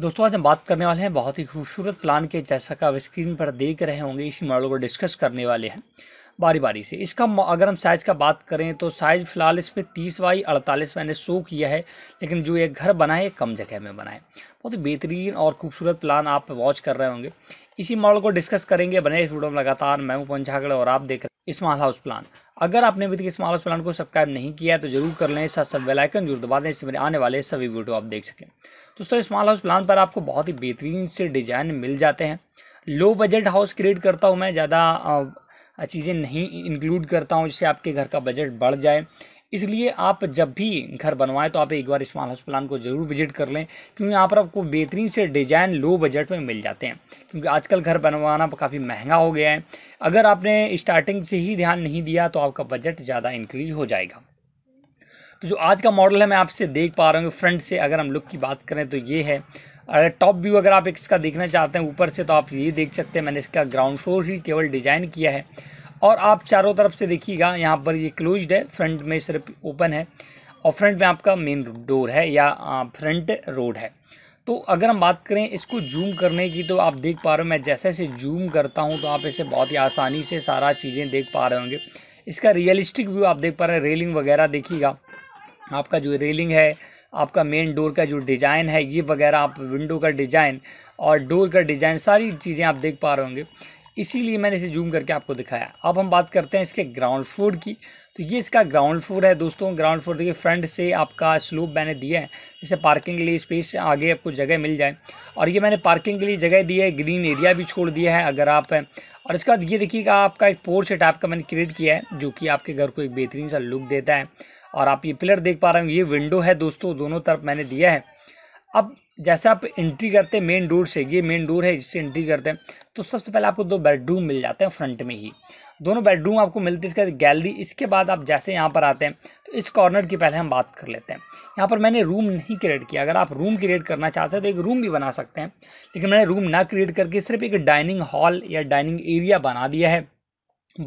दोस्तों आज हम बात करने वाले हैं बहुत ही खूबसूरत प्लान के जैसा कि आप स्क्रीन पर देख रहे होंगे इसी मॉडल को डिस्कस करने वाले हैं बारी बारी से इसका अगर हम साइज़ का बात करें तो साइज़ फ़िलहाल इस पर तीस बाई अड़तालीस मैंने शो किया है लेकिन जो ये घर बना है कम जगह में बना है बहुत ही बेहतरीन और खूबसूरत प्लान आप वॉच कर रहे होंगे इसी मॉडल को डिस्कस करेंगे बने इस वीडियो में लगातार मैं हूँ पंचागढ़ और आप देख रहे स्मॉल हाउस प्लान अगर आपने अभी तक स्मॉल हाउस प्लान को सब्सक्राइब नहीं किया है तो जरूर कर लें साथ साथ बेलाइकन जरूर दबा दें इससे मेरे आने वाले सभी वीडियो आप देख सकें दोस्तों स्मॉल हाउस प्लान पर आपको बहुत ही बेहतरीन से डिज़ाइन मिल जाते हैं लो बजट हाउस क्रिएट करता हूँ मैं ज़्यादा चीज़ें नहीं इंक्लूड करता हूँ जिससे आपके घर का बजट बढ़ जाए इसलिए आप जब भी घर बनवाएं तो आप एक बार स्मॉल हाउस प्लान को ज़रूर विजिट कर लें क्योंकि यहाँ पर आपको बेहतरीन से डिज़ाइन लो बजट में मिल जाते हैं क्योंकि आजकल घर बनवाना काफ़ी महंगा हो गया है अगर आपने स्टार्टिंग से ही ध्यान नहीं दिया तो आपका बजट ज़्यादा इंक्रीज हो जाएगा तो जो आज का मॉडल है मैं आपसे देख पा रहा हूँ फ्रंट से अगर हम लुक की बात करें तो ये है अगर टॉप व्यू अगर आप इसका देखना चाहते हैं ऊपर से तो आप ये देख सकते हैं मैंने इसका ग्राउंड फ्लोर ही केवल डिज़ाइन किया है और आप चारों तरफ से देखिएगा यहाँ पर ये क्लोज्ड है फ्रंट में सिर्फ ओपन है और फ्रंट में आपका मेन डोर है या फ्रंट रोड है तो अगर हम बात करें इसको जूम करने की तो आप देख पा रहे हो मैं जैसे जैसे जूम करता हूँ तो आप इसे बहुत ही आसानी से सारा चीज़ें देख पा रहे होंगे इसका रियलिस्टिक व्यू आप देख पा रहे हैं रेलिंग वगैरह देखिएगा आपका जो रेलिंग है आपका मेन डोर का जो डिज़ाइन है ये वगैरह आप विंडो का डिज़ाइन और डोर का डिज़ाइन सारी चीज़ें आप देख पा रहे होंगे इसीलिए मैंने इसे जूम करके आपको दिखाया अब हम बात करते हैं इसके ग्राउंड फ्लोर की तो ये इसका ग्राउंड फ्लोर है दोस्तों ग्राउंड फ्लोर देखिए फ्रंट से आपका स्लोप मैंने दिया है जैसे पार्किंग के लिए स्पेस आगे आपको जगह मिल जाए और ये मैंने पार्किंग के लिए जगह दी है ग्रीन एरिया भी छोड़ दिया है अगर आप और इसके बाद ये देखिएगा आपका एक पोर्च टाइप का मैंने क्रिएट किया है जो कि आपके घर को एक बेहतरीन सा लुक देता है और आप ये पिलर देख पा रहे हो ये विंडो है दोस्तों दोनों तरफ मैंने दिया है अब जैसे आप एंट्री करते हैं मेन डोर से ये मेन डोर है जिससे एंट्री करते हैं तो सबसे पहले आपको दो बेडरूम मिल जाते हैं फ्रंट में ही दोनों बेडरूम आपको मिलते हैं इसके बाद गैलरी इसके बाद आप जैसे यहाँ पर आते हैं तो इस कॉर्नर की पहले हम बात कर लेते हैं यहाँ पर मैंने रूम नहीं क्रिएट किया अगर आप रूम क्रिएट करना चाहते हैं तो एक रूम भी बना सकते हैं लेकिन मैंने रूम ना क्रिएट करके सिर्फ एक डाइनिंग हॉल या डाइनिंग एरिया बना दिया है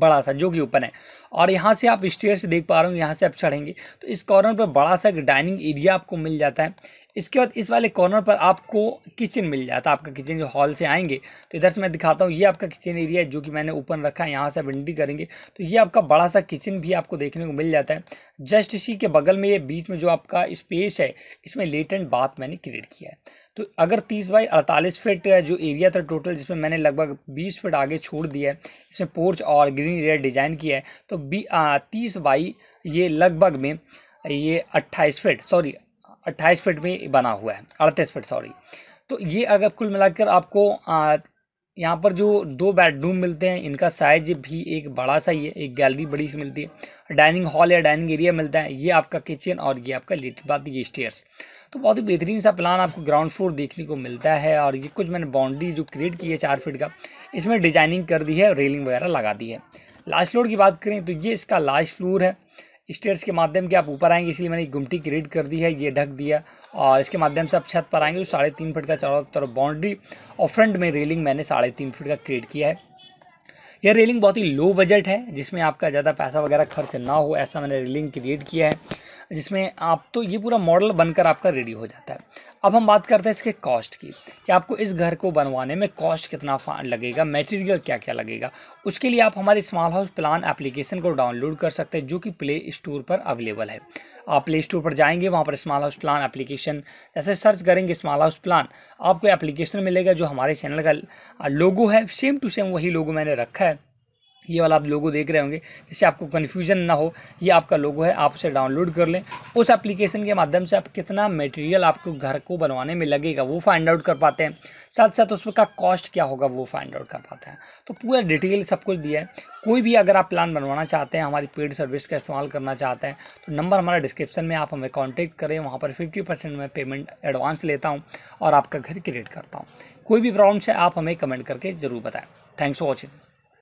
बड़ा सा जो कि ओपन है और यहाँ से आप स्टेयर से देख पा रहे हो यहाँ से आप चढ़ेंगे तो इस कॉर्नर पर बड़ा सा एक डाइनिंग एरिया आपको मिल जाता है इसके बाद इस वाले कॉर्नर पर आपको किचन मिल जाता है आपका किचन जो हॉल से आएंगे तो इधर से मैं दिखाता हूँ ये आपका किचन एरिया है जो कि मैंने ओपन रखा है यहाँ से आप एंट्री करेंगे तो ये आपका बड़ा सा किचन भी आपको देखने को मिल जाता है जस्ट इसी के बगल में ये बीच में जो आपका स्पेस है इसमें लेट एंड बाथ मैंने क्रिएट किया है तो अगर तीस बाई अड़तालीस फिट जो एरिया था टोटल जिसमें मैंने लगभग बीस फिट आगे छोड़ दिया है इसमें पोर्च और ग्रीन एरिया डिज़ाइन किया है तो बी तीस बाई ये लगभग में ये अट्ठाईस फिट सॉरी अट्ठाईस फीट में बना हुआ है अड़तीस फीट सॉरी तो ये अगर कुल मिलाकर आपको यहाँ पर जो दो बेडरूम मिलते हैं इनका साइज भी एक बड़ा सा ही है एक गैलरी बड़ी सी मिलती है डाइनिंग हॉल या डाइनिंग एरिया मिलता है ये आपका किचन और ये आपका लेट बात ये स्टेयर्स तो बहुत ही बेहतरीन सा प्लान आपको ग्राउंड फ्लोर देखने को मिलता है और ये कुछ मैंने बाउंड्री जो क्रिएट की है चार फीट का इसमें डिजाइनिंग कर दी है रेलिंग वगैरह लगा दी है लास्ट फ्लोर की बात करें तो ये इसका लास्ट फ्लोर है स्टेयर्स के माध्यम के आप ऊपर आएंगे इसलिए मैंने गुमटी की रेड कर दी है ये ढक दिया और इसके माध्यम से आप छत पर आएंगे तो साढ़े तीन फीट का चारों तरफ बाउंड्री और फ्रंट में रेलिंग मैंने साढ़े तीन फीट का क्रिएट किया है यह रेलिंग बहुत ही लो बजट है जिसमें आपका ज़्यादा पैसा वगैरह खर्च ना हो ऐसा मैंने रेलिंग क्रिएट किया है जिसमें आप तो ये पूरा मॉडल बनकर आपका रेडी हो जाता है अब हम बात करते हैं इसके कॉस्ट की कि आपको इस घर को बनवाने में कॉस्ट कितना लगेगा मटेरियल क्या क्या लगेगा उसके लिए आप हमारे स्मॉल हाउस प्लान एप्लीकेशन को डाउनलोड कर सकते हैं जो कि प्ले स्टोर पर अवेलेबल है आप प्ले स्टोर पर जाएंगे वहाँ पर स्मॉल हाउस प्लान एप्लीकेशन जैसे सर्च करेंगे स्मॉल हाउस प्लान आपको एप्लीकेशन मिलेगा जो हमारे चैनल का लोगो है सेम टू सेम वही लोगो मैंने रखा है ये वाला आप लोगो देख रहे होंगे जिससे आपको कन्फ्यूजन ना हो ये आपका लोगो है आप उसे डाउनलोड कर लें उस एप्लीकेशन के माध्यम से आप कितना मटेरियल आपको घर को बनवाने में लगेगा वो फाइंड आउट कर पाते हैं साथ साथ उसका कॉस्ट क्या होगा वो फाइंड आउट कर पाते हैं तो पूरा डिटेल सब कुछ दिया है कोई भी अगर आप प्लान बनवाना चाहते हैं हमारी पेड सर्विस का इस्तेमाल करना चाहते हैं तो नंबर हमारा डिस्क्रिप्शन में आप हमें कॉन्टैक्ट करें वहाँ पर फिफ्टी परसेंट में पेमेंट एडवांस लेता हूँ और आपका घर क्रिएट करता हूँ कोई भी प्रॉब्लम है आप हमें कमेंट करके ज़रूर बताएँ थैंक्स फॉर वॉचिंग